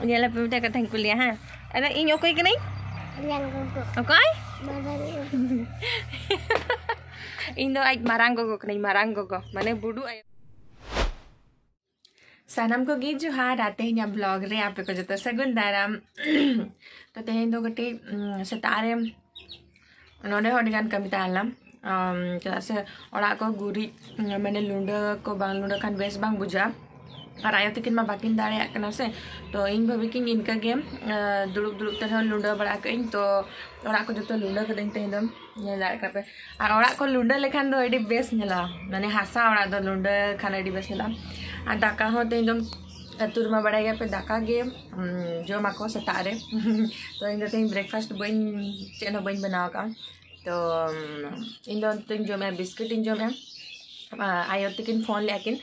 Dia lah pemita kat tangkulia ha. Ada inyo koi kenai? Liang gogo. Okay? ᱤᱧ ᱫᱚ ᱟᱡ ᱢᱟᱨᱟᱝ ᱜᱚᱜᱚ ᱠᱟᱹᱱᱟᱹᱧ ᱢᱟᱨᱟᱝ ᱜᱚᱜᱚ ᱢᱟᱱᱮ ᱵᱩᱰᱩ ᱟᱭᱳ सानम को गे जोहार आते हैं ब्लॉग रे आप को जो सगुन दाराम तो तेहन दो गटे सेतारे नोडे हडगान कमिता आलम चेदा से ओड़ा को गुरी मैंने लुंडा को बांग लुंडा खान बेस बांग बुझा ᱟᱨ ᱟᱭᱳ ᱛᱟᱹᱠᱤᱱ ᱢᱟ ᱵᱟᱹᱠᱤᱱ ᱫᱟᱲᱮᱭᱟᱜ ᱠᱟᱱᱟ ᱥᱮ ᱛᱚ ᱤᱧ ᱵᱷᱟᱹᱵᱤ ᱠᱤᱧ ᱤᱱᱠᱟᱹ ᱜᱮ ᱫᱩᱲᱩᱵ ᱫᱩᱲᱩᱵ ᱛᱮ ᱦᱚᱸ ᱞᱩᱸᱰᱟᱹ ᱵᱟᱲᱟ ᱠᱟᱹᱧ ᱛᱚ ᱚᱲᱟᱜ ᱠᱚ ᱡᱚᱛᱚ ᱞᱩᱸᱰᱟᱹ ᱠᱟᱹᱫᱟᱹᱧ ᱛᱮᱦᱮᱧ ᱫᱚ ᱧᱮᱞ ᱫᱟᱲᱮᱭᱟᱜ ᱠᱟᱱᱟ ᱯᱮ ᱟᱨ ᱚᱲᱟᱜ ᱠᱚ ᱞᱩᱸᱰᱟᱹ ᱞᱮᱠᱷᱟᱱ ᱫᱚ ᱟᱹᱰᱤ ᱵᱮᱥ ᱧᱮᱞᱚᱜᱼᱟ ᱢᱟᱱᱮ ᱦᱟᱥᱟ ᱚᱲᱟᱜ ᱫᱚ ᱞᱩᱸᱰᱟᱹ ᱠᱷᱟᱱ ᱟᱹᱰᱤ ᱵᱮᱥ ᱧᱮᱞᱚᱜᱼᱟ ᱟᱨ ᱫᱟᱠᱟ ᱦᱚᱸ ᱛᱮᱦᱮᱧ ᱫᱚ ᱟᱹᱛᱩ ᱨᱮᱢᱟ ᱵᱟᱲᱟᱭ ᱜᱮᱭᱟ ᱯᱮ ᱫᱟᱠᱟ ᱜᱮ ᱡᱚᱢᱟᱠᱚ ᱥᱮᱛᱟᱜ ᱨᱮ ᱛᱚ ᱤᱧ ᱫᱚ ᱛᱮᱦᱮᱧ ᱵᱨᱮᱠᱯᱷᱟᱥᱴ ᱵᱟᱹᱧ ᱪᱮᱫ ᱦᱚᱸ ᱵᱟᱹᱧ ᱵᱮᱱᱟᱣ ᱟᱠᱟᱫᱼᱟ ᱛᱚ ᱤᱧ ᱫᱚ ᱛᱮᱧ ᱡᱚᱢᱮᱜᱼᱟ ᱵᱤᱥᱠᱩᱴ ᱤᱧ ᱡᱚᱢᱮᱜᱼᱟ ᱟᱭᱳ ᱛᱟᱹᱠᱤᱱ ᱯᱷᱳᱱ ᱞᱮᱜᱼᱟ ᱠᱤᱱ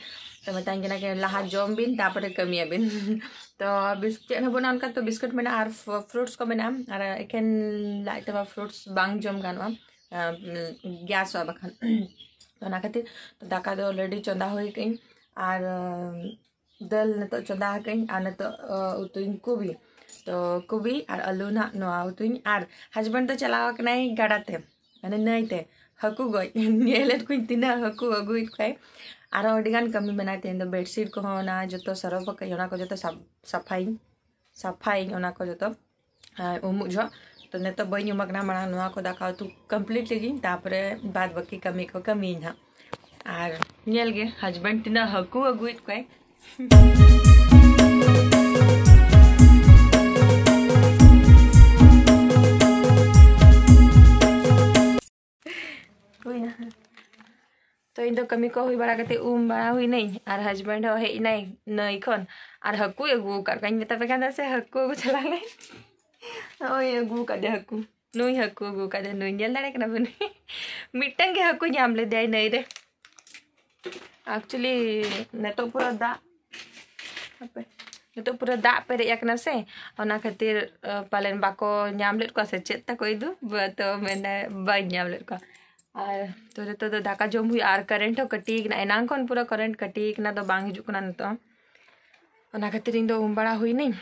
तो बताएंगे ना कि लहा जोम बीन तपर कमिया बीन तो बिस्किट बना तो बिस्कुट में आर फ्रूट्स को बना और एखेन लाइट फ्रूट्स बांग जोम गानवा गैस हुआ बखान तो ना खातिर तो दाका तो ऑलरेडी चंदा हो गई और दल ने तो चंदा गई और ने तो उतुन कोबी तो कोबी और आलू ना नवा उतुन और हस्बैंड तो चलावा गाड़ाते नहीं गाड़ा ते मैंने नहीं हकू गई कुछ तीन हकू अगुत खाई कमी बनाए तेन तो बेडशीट को ना जो तो सरफ पक को जो तो साफाई साफाई को जो तो उमुज तो ने तो बी उमकना मांग को दाखा तू कम्प्लीटली बाद बाकी कमी को कमी ना और निलगे हजबैंड तक हकू अगुद तो को ᱛᱚ ᱤᱧ ᱫᱚ ᱠᱟᱹᱢᱤ ᱠᱚ ᱦᱩᱭ ᱵᱟᱲᱟ ᱠᱟᱛᱮ ᱩᱢ ᱵᱟᱲᱟ ᱦᱩᱭᱱᱟᱹᱧ ᱟᱨ ᱦᱟᱡᱵᱮᱱᱰ ᱦᱚᱸ ᱦᱮᱡ ᱮᱱᱟᱭ ᱱᱟᱹᱭ ᱠᱷᱚᱱ ᱟᱨ ᱦᱟᱹᱠᱩᱭ ᱟᱹᱜᱩ ᱟᱠᱟᱫ ᱠᱚᱣᱟ ᱤᱧ ᱢᱮᱛᱟ ᱯᱮ ᱠᱟᱱ ᱛᱟᱦᱮᱸ ᱥᱮ ᱦᱟᱹᱠᱩ ᱟᱹᱜᱩ ᱪᱟᱞᱟᱣ ᱞᱮᱱ ᱱᱚᱜᱼᱚᱭ ᱟᱹᱜᱩ ᱟᱠᱟᱫᱮ ᱦᱟᱹᱠᱩ ᱱᱩᱭ ᱦᱟᱹᱠᱩ ᱟᱹᱜᱩ ᱟᱠᱟᱫᱮ ᱱᱩᱭ ᱧᱮᱞ ᱫᱟᱲᱮ ᱠᱟᱱᱟ ᱵᱮᱱ ᱢᱤᱫᱴᱟᱝ ᱜᱮ ᱦᱟᱹᱠᱩ ᱧᱟᱢ ᱞᱮᱫᱮᱭᱟᱭ ᱱᱟᱹᱭ ᱨᱮ ᱮᱠᱪᱩᱭᱟᱞᱤ ᱱᱤᱛᱚᱜ ᱯᱩᱨᱟᱹ ᱫᱟᱜ ᱦᱟᱯᱮ ᱱᱤᱛᱚᱜ ᱯᱩᱨᱟᱹ ᱫᱟᱜ ᱯᱮᱨᱮᱡ ᱟᱠᱟᱱᱟ ᱥᱮ ᱚᱱᱟ ᱠᱷᱟᱹᱛᱤᱨ ᱯᱟᱞᱮᱱ ᱵᱟᱠᱚ ᱧᱟᱢ ᱞᱮᱫ ᱠᱚᱣᱟ ᱥᱮ ᱪᱮᱫ ᱛᱟᱠᱚ ᱤᱫᱩ ᱛᱚ ᱢᱮᱱᱟ ᱵᱟᱹᱧ ᱧᱟᱢ ᱞᱮᱫ ᱠᱚᱣᱟ तो दो तो दाका जो मुई आर करेंट कटी एना कौन पूरा करेंट कटी ना तो बांग हजू कना तो ना खातिर इन दो उमबाड़ा हुई नहीं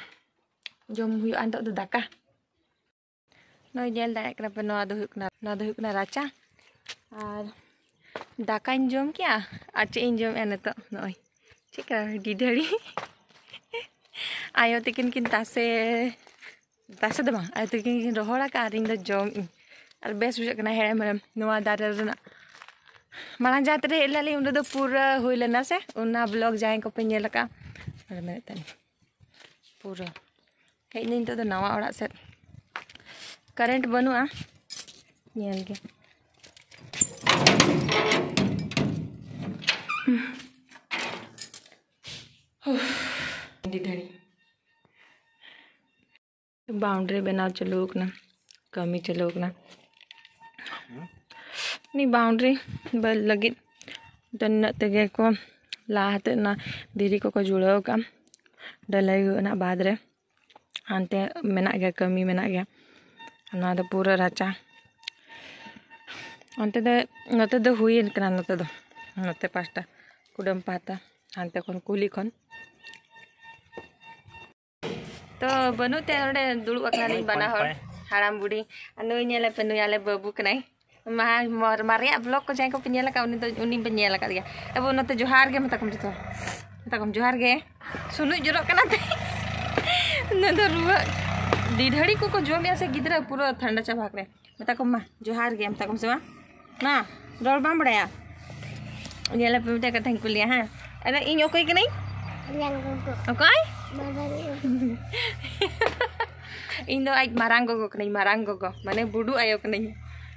जो हुई आन तो दाका नई नल दाएकना पे ना दोना ना राचा और दाका इन जो क्या आर चे जो तो, नो नई चेकर डिढ़ी आयो तेकिन किन तासे तासे तो आयो तेकिन रोड़ा का जो बेस बुझे हेड़े मैडम नवा दारे मांग जहाँ हेल्ला उनका पूरा होना से उन्ना ब्लॉग जहाँ को पूरा हेन नित नवा ओर सद करेंट बनूगे बाउंड्री बना चलोगना कमी चलोगना नहीं बाउंड्री बल लगी डन तगे को लाते ना दीरी को को जुड़ाव का डलाई ना बाद रे आनते मेना गया कमी मेना गया ना तो पूरा राचा अंते दे नते दे हुई इनकना नते दो नते पास्टा कुडम पाता आनते कोन कुली कोन तो बनो ते दुड़वा खाली बना हो ᱦᱟᱲᱟᱢ ᱵᱩᱰᱷᱤ ᱟᱨ ᱱᱩᱭ ᱧᱮᱞᱮᱯᱮ ᱱᱩᱭ ᱟᱞᱮ ᱵᱟᱹᱵᱩ ᱠᱟᱱᱟᱭ ᱢᱟ ᱢᱟᱨᱮᱭᱟᱜ ᱵᱞᱚᱜ ᱠᱚ ᱡᱟᱦᱟᱸᱭ ᱠᱚᱯᱮ ᱧᱮᱞ ᱟᱠᱟᱫ ᱩᱱᱤ ᱫᱚ ᱩᱱᱤ ᱯᱮ ᱧᱮᱞ ᱟᱠᱟᱫ ᱜᱮᱭᱟ ᱟᱵᱚ ᱱᱚᱛᱮ ᱡᱚᱦᱟᱨ ᱜᱮ ᱢᱮᱛᱟ ᱠᱚᱢ ᱡᱚᱛᱚ ᱢᱮᱛᱟ ᱠᱚᱢ ᱡᱚᱦᱟᱨ ᱜᱮ ᱥᱩᱱᱩᱡ ᱡᱚᱨᱚᱜ ᱠᱟᱱᱟ ᱛᱮ ᱱᱩᱭ ᱫᱚ ᱨᱩᱣᱟᱹ ᱰᱤᱰᱷᱟᱹᱲᱤ को को जो मैं से गिदरा पूरा ठंडा चबाक रहे मता मा जोहार गया मता कम से मा ना रोड बाम बड़ाया ये ले पे का थैंक लिया हां अरे इन ओकई के नहीं ओकई indo aik marango go kenai marango go mane budu ayo kenai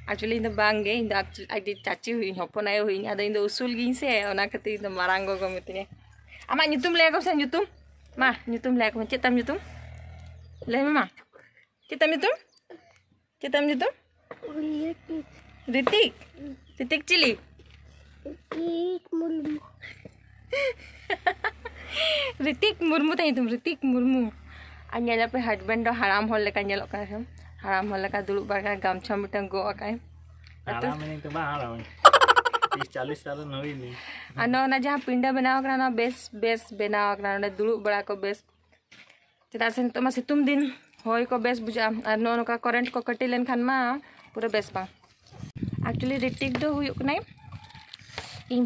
actually indo bangge indo aik di caci hui hopon ayo hui ada indo usul gin se ona kati indo marango go mitine ama nyutum lego sen nyutum ma nyutum lego mo cetam nyutum le ma cetam nyutum cetam nyutum Ritik, Ritik cili, Ritik murmu, Ritik murmu tanya tuh Ritik murmu. आजपे husband हराम हराम दुर्ब बार गामछा मिट गए पिंडा बनाव base base बनाव दुड़ बड़ा को बेस चेदा से तो सितुम दिन हई को बेस बुझा ना करेंट को कटी लेन पूरा बेस बा एक्चुअली रिटिक दो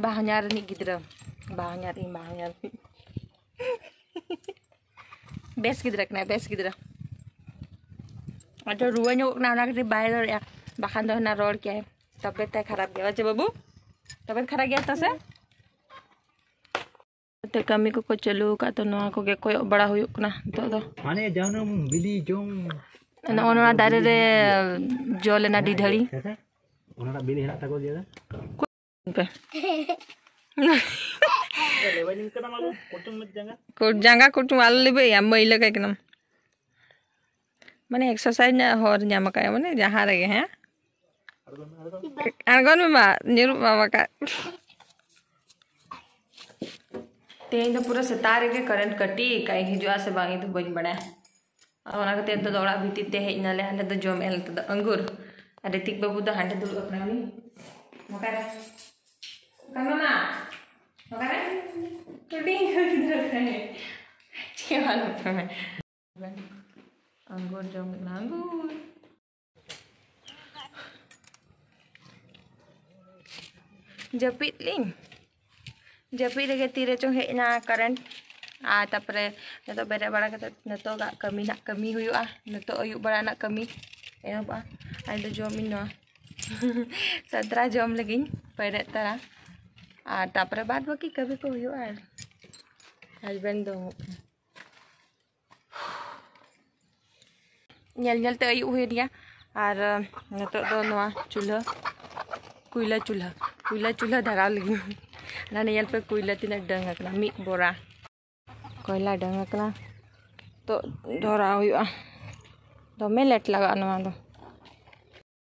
बाहर गिद्र बाहर बाहर बेस बेस बेसगिद्रा अच्छा रुआ ना कर बाहर बाखान दहना रोड क्या है तबियत खराब गया अच्छा बाबू तबियत खराब गया तो से ते कमी को को चलू का तो नोआ को के कोई बड़ा हुयो ना तो तो माने जानम बिली जों न ओनोना दारे रे जो लेना डिधड़ी ओनोना बिली हेना ताको दिया पे कुटजांगा कुटुम एक्सरसाइज हर जाम का हैं अरगन में मा निरु का तेन तो पूरा सितारे के करंट कटी काई हिजुआ से बागी तो बज बड़ा और ओना तो दौड़ा भीती ते हेज नाले हांडे तो जमे तो अंगूर अरे बाबू तो हांडे दूर अपना का मामा makanya tertinggal gitu kan cuman apa anggur jangan anggur jepit ling jepit lagi tira cung hek na karen ah tapre nato beda bara kata nato gak kami nak kami huyu ah nato ayu bara nak kami ya apa ada jomin no sadra jom lagi pada tara ᱟᱨ ᱛᱟᱯᱚᱨᱮ ᱵᱟᱫ ᱵᱟᱹᱠᱤ ᱠᱟᱹᱢᱤ ᱠᱚ ᱦᱩᱭᱩᱜᱼᱟ ᱟᱨ husband ᱫᱚ ᱧᱮᱞ ᱧᱮᱞᱛᱮ ᱟᱹᱭᱩᱵ ᱦᱩᱭᱱᱟ ᱟᱨ ᱱᱤᱛᱚᱜ ᱫᱚ ᱱᱚᱣᱟ ᱪᱩᱞᱦᱟᱹ ᱠᱩᱭᱞᱟ ᱪᱩᱞᱦᱟᱹ ᱠᱩᱭᱞᱟ ᱪᱩᱞᱦᱟᱹ ᱫᱷᱟᱨᱟᱣ ᱞᱟᱹᱜᱤᱫ ᱱᱟᱱᱮ ᱧᱮᱞ ᱯᱮ ᱠᱩᱭᱞᱟ ᱛᱤᱱᱟᱹᱜ ᱰᱟᱝ ᱟᱠᱟᱱᱟ ᱢᱤᱫ ᱵᱚᱨᱟ ᱠᱚᱭᱞᱟ ᱰᱟᱝ ᱟᱠᱟᱱᱟ ᱛᱚ ᱫᱷᱚᱨᱟᱣ ᱦᱩᱭᱩᱜᱼᱟ ᱫᱚᱢᱮ ᱞᱮᱴ ᱞᱟᱜᱟᱜᱼᱟ ᱱᱚᱣᱟ ᱫᱚ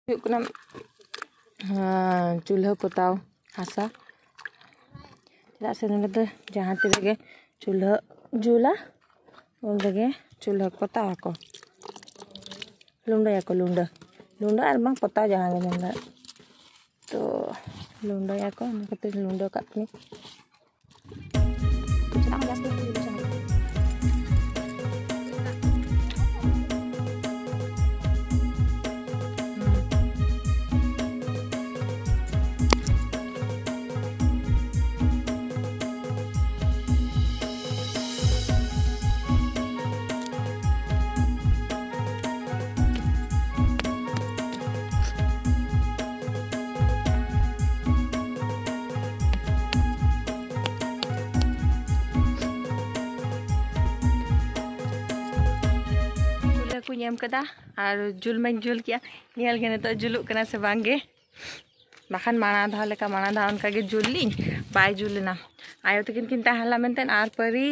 ᱦᱩᱭᱩᱜ ᱠᱟᱱᱟ ᱪᱩᱞᱦᱟᱹ ᱯᱚᱛᱟᱣ ᱦᱟᱥᱟ ᱪᱮᱫᱟᱜ ᱥᱮ ᱱᱚᱰᱮ ᱫᱚ ᱡᱟᱦᱟᱸ ᱛᱤ ᱨᱮᱜᱮ ᱪᱩᱞᱦᱟᱹ ᱡᱩᱞᱟ ᱩᱱ ᱨᱮᱜᱮ ᱪᱩᱞᱦᱟᱹ ᱯᱚᱛᱟᱣ ᱟᱠᱚ ᱞᱩᱸᱰᱟᱹᱭᱟᱠᱚ ᱞᱩᱸᱰᱟᱹ ᱞᱩᱸᱰᱟᱹ ᱟᱨ ᱵᱟᱝ ᱯᱚᱛᱟᱣ ᱡᱟᱦᱟᱸ ᱜᱮ ᱢᱮᱱᱫᱟ ᱛᱚ ᱞᱩᱸᱰᱟᱹᱭᱟᱠᱚ ᱚᱱᱟ ᱠᱷᱟᱹᱛᱤᱨ ᱞᱩᱸᱰᱟᱹ ᱠᱟᱜ ᱠᱟᱹᱱᱟᱹᱧ और जुल किया तो जुलूकना से बांगे बाखान माना दौ लेका माना दौ उनका जुली बाय जुलना आयो तक किन तहला मनते आर परी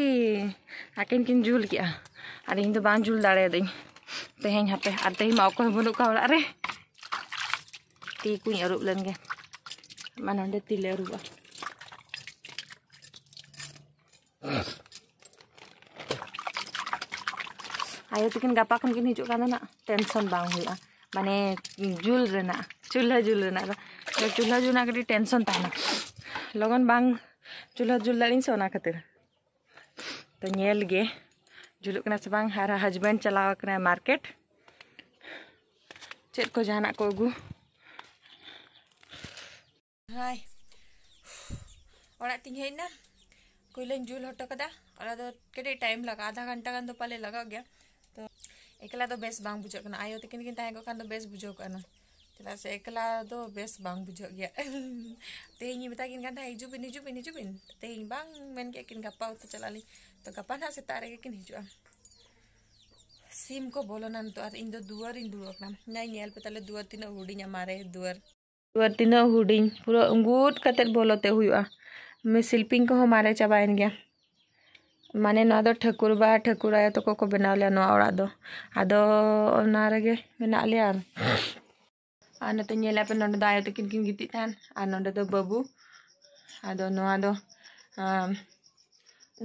आकिन किन जुल किया अरे इन तो बान जुल दाड़े दें तेहे यहाँ पे अरे तेहे माओ को बोलो का बोला अरे ती कुछ अरुप लन गे मनोदे तिले अरुआ आयो तक गपा खनगे हजुन ना टेंशन बांग माने जुल रेना चूल्हा जुल रेना तो चूल्हा जुल कटी टेंशन तहना लगन बा चूल्हा जुल दिन से खातिर तो नलगे जुलूकना से बांग हर हजबैंड चलावे मार्केट चेक को जहां को अगू हाय ओड़ा तीन हेना कोई जुल हटोकदा और कटी टाइम लगा आधा घंटा गन तो पाले लगा गया एकला दो बेस बांग बुझो आयो तकिन किन ताहे को कान बेस बुझो चला से एकला दो बेस बांग बुझो गया तेही बता किन कान ताहे हिजु बिन बांग मेन किन गप्पा तो चला तो गप्पा ना से तारे के किन को बोलो ना तो इन दो दुआर इन दुआर ना दुआर तीन हुडिंग मारे दुआर दुआर तीन हुडिंग पूरा अंगूठ कत बोलते ते हुआ मैं स्लिपिंग को मारे चबाएन गया माने ना दो ठाकुर बा ठाकुर आया तो को को बना लिया ना और आदो आदो ना रगे बना लिया आ न तो नेला पे नंदा आया तो किन किन गीति तान आ नंदा तो बाबू आदो नो आदो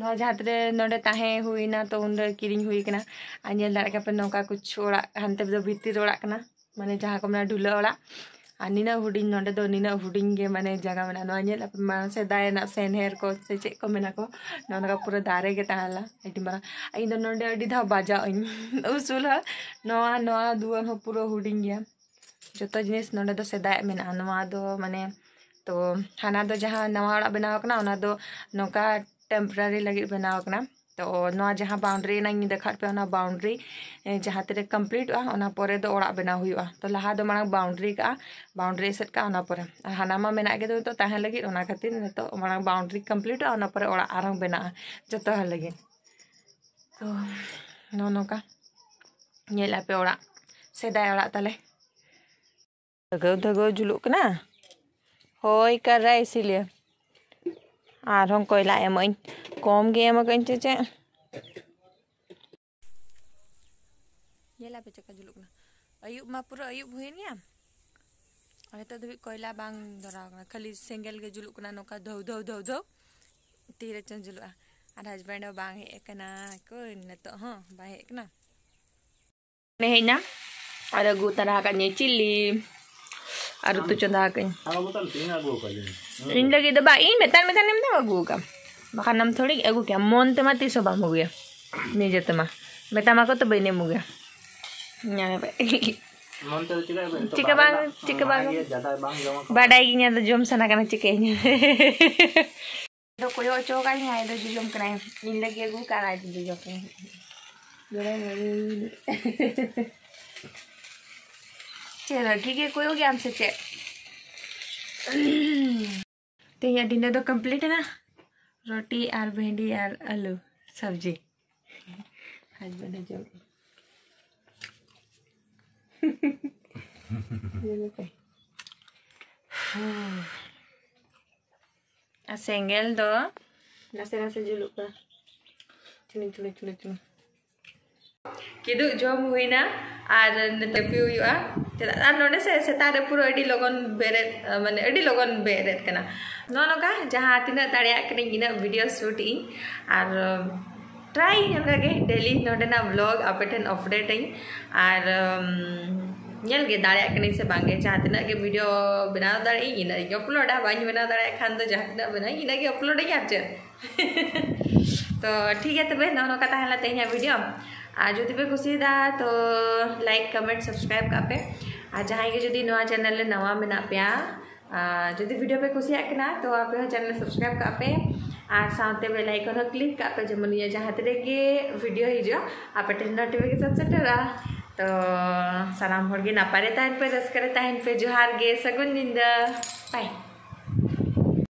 नो जात्रे नंदे ताहे हुई ना तो उन किरिं हुई कना आ नेला के पे नौका कुछ ओड़ा हंते तो भीतर ओड़ा कना माने जहां को ना ढुला ओड़ा नीना हूँ ना नीना हूडी मैं जगह मेल सदा सेनहर को से चेक को मेना को ना पूरा दारे के ना दौ बाजा उसूल दुआर हम पूरा हूँ गया जो जिन ना सदा मेना मैं तो हाना नवा बनाव नौका टेम्परारी लगे बनाव तो, तो ना जहाँ बाउंड्री ना देखा पे ना बाउंड्री जहाँ तेरे कम्प्लीट होना बना हुआ तो लहा तो मांग बाउंड्री का बाउंड्री सेट का होना परे हाना मा मेना तो ताहे लगी खातिर ने तो मांग बाउंड्री कम्प्लीट और परे बना जो है तो नो नो का ये पे ओड़ा सेदाय ओड़ा तले धगो धगो जुलुक ना होय कर रहा है इसीलिए à không quay lại em anh cóm game mà anh chứ chứ ये ला बेचा का जुलुक ना अयुब मा पूरा अयुब हुए नहीं हम अरे तो भी कोयला बांग धरा ना खाली सिंगल के जुलुक ना नोका धो धो धो धो तीर चन जुलुआ আর হাজব্যান্ড বাং হে কেনা কই না তো হ্যাঁ বাং হে কেনা নে হে না আর গু তারা কা নে চিল্লি අර තුචඳාකයි ඉන්ඩගේ දබයි මෙතන් මෙතන් එම්ද වගූකම් මකනම් තොඩි ඇගුක මෝන්තම තිස බමුගිය මේ ජතම මෙතමකොත බයිනෙමුග චික බං චික බං බඩයි ඥාද ජොම් සනකන චිකේඥ කොයෝ චෝකයි ආයද ජොම් කරයි ඉන්ඩගේ ගු කරයි ජොම් කරයි चलो ठीक है कोई हो गया हमसे चेक तो यहाँ डिनर तो कंप्लीट है ना रोटी और भिंडी और आलू सब्जी आज बने जो सेंगेल दो नसे नसे ना से चुनी चुनी चुनी चुनी ᱠᱤᱫᱩᱜ ᱡᱚᱢ ᱦᱩᱭᱱᱟ ᱟᱨ ᱛᱮᱯᱮ ᱦᱩᱭᱩᱜᱼᱟ ᱪᱮᱫᱟᱜ ᱟᱨ ᱱᱚᱰᱮ ᱥᱮ ᱥᱮᱛᱟᱜ ᱨᱮ ᱯᱩᱨᱟᱹ ᱟᱹᱰᱤ ᱞᱚᱜᱚᱱ ᱵᱮᱨᱮᱫ ᱢᱟᱱᱮ ᱟᱹᱰᱤ ᱞᱚᱜᱚᱱ ᱵᱮᱨᱮᱫ ᱠᱟᱱᱟ ᱱᱚᱜᱼᱚ ᱱᱚᱝᱠᱟ ᱡᱟᱦᱟᱸ ᱛᱤᱱᱟᱹᱜ ᱫᱟᱲᱮᱭᱟᱜ ᱠᱟᱹᱱᱟᱹᱧ ᱤᱱᱟᱹᱜ ᱵᱷᱤᱰᱤᱭᱳ ᱥᱩᱴ ᱤᱧ ᱟᱨ ᱴᱨᱟᱭ ᱚᱱᱠᱟᱜᱮ ᱰᱮᱞᱤ ᱱᱚᱰᱮᱱᱟᱜ ᱵᱞᱚᱜ ᱟᱯᱮ ᱴᱷᱮᱱ ᱟᱯᱰᱮᱴ ᱟᱹᱧ ᱟᱨ ᱧᱮᱞ ᱜᱮ ᱫᱟᱲᱮᱭᱟᱜ ᱠᱟᱹᱱᱟᱹᱧ ᱥᱮ ᱵᱟᱝᱜᱮ ᱡᱟᱦᱟᱸ ᱛᱤᱱᱟᱹᱜ ᱜᱮ ᱵᱷᱤᱰᱤᱭᱳ ᱵᱮᱱᱟᱣ ᱫᱟᱲᱮᱭᱟᱜ ᱤᱧ ᱤᱱᱟᱹᱜ ᱤᱧ ᱟᱯᱞᱳᱰᱟ ᱵᱟᱹᱧ ᱵᱮᱱᱟᱣ ᱫᱟᱲᱮᱭᱟᱜ ᱠᱷᱟᱱ ᱫᱚ ᱡᱟᱦᱟᱸ ᱛᱤᱱᱟᱹᱜ ᱵᱮᱱᱟᱣ ᱤᱧ ᱤᱱᱟᱹᱜ ᱜᱮ ᱟᱯᱞᱳᱰᱟᱹᱧ ᱟᱨ ᱪᱮᱫ तो ठीक है तब तो दोनों का तहला तेज वीडियो आज जो तबे खुशी दा तो लाइक कमेंट सब्सक्राइब का पे आज जहाँ जो नवा चैनल नवा मेना पे जो वीडियो पे खुशी तो आप चैनल सब्सक्राइब का पे और साथ बेल आइकन क्लिक का पे जो मुझे जहाँ तेरे वीडियो ही जो आप नोटिफिकेशन से तो सामान नपारे तहन पे रस्कर तहन पे जोहार गे सगुन निंद बाय